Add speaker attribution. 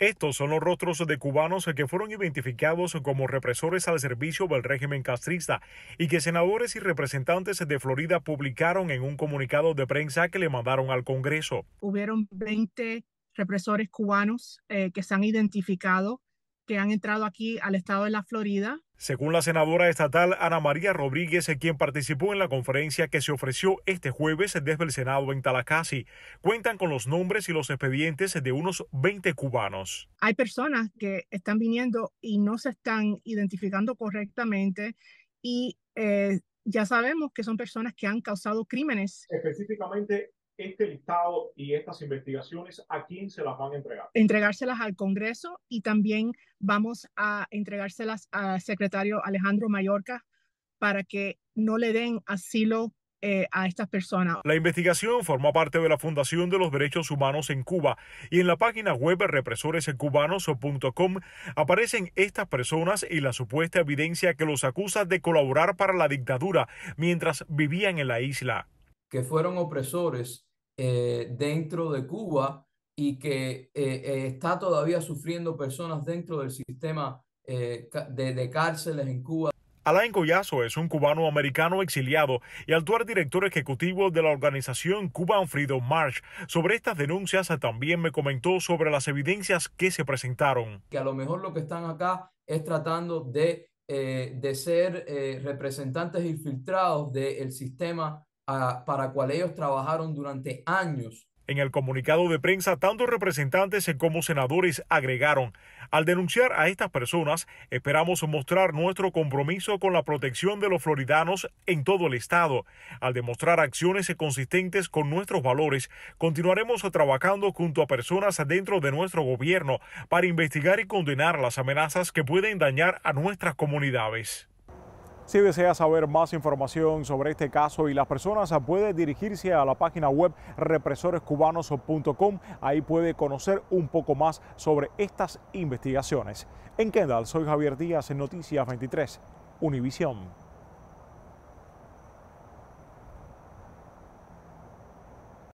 Speaker 1: Estos son los rostros de cubanos que fueron identificados como represores al servicio del régimen castrista y que senadores y representantes de Florida publicaron en un comunicado de prensa que le mandaron al Congreso.
Speaker 2: Hubieron 20 represores cubanos eh, que se han identificado que han entrado aquí al estado de la Florida.
Speaker 1: Según la senadora estatal Ana María Rodríguez, quien participó en la conferencia que se ofreció este jueves desde el Senado en Tallahassee, cuentan con los nombres y los expedientes de unos 20 cubanos.
Speaker 2: Hay personas que están viniendo y no se están identificando correctamente y eh, ya sabemos que son personas que han causado crímenes.
Speaker 1: Específicamente, este listado y estas investigaciones, ¿a quién se las van a entregar?
Speaker 2: Entregárselas al Congreso y también vamos a entregárselas al secretario Alejandro Mallorca para que no le den asilo eh, a estas personas.
Speaker 1: La investigación forma parte de la Fundación de los Derechos Humanos en Cuba y en la página web represorescubanos.com aparecen estas personas y la supuesta evidencia
Speaker 3: que los acusa de colaborar para la dictadura mientras vivían en la isla. Que fueron opresores eh, dentro de Cuba y que eh, eh, está todavía sufriendo personas dentro del sistema de, cárceles en Cuba. Alain Collazo es un cubano americano exiliado y actual director ejecutivo
Speaker 1: de la organización Cuban Freedom March. Sobre estas denuncias también me comentó sobre las evidencias que se presentaron.
Speaker 3: Que a lo mejor lo que están acá es tratando de, de ser representantes infiltrados del sistema para cual ellos trabajaron durante años. En el comunicado de prensa, tanto representantes
Speaker 1: como senadores agregaron, al denunciar a estas personas, esperamos mostrar nuestro compromiso con la protección de los floridanos en todo el estado. Al demostrar acciones consistentes con nuestros valores, continuaremos trabajando junto a personas dentro de nuestro gobierno para investigar y condenar las amenazas que pueden dañar a nuestras comunidades. Si desea saber más información sobre este caso y las personas, puede dirigirse a la página web represorescubanos.com. Ahí puede conocer un poco más sobre estas investigaciones. En Kendall, soy Javier Díaz en Noticias 23, Univisión.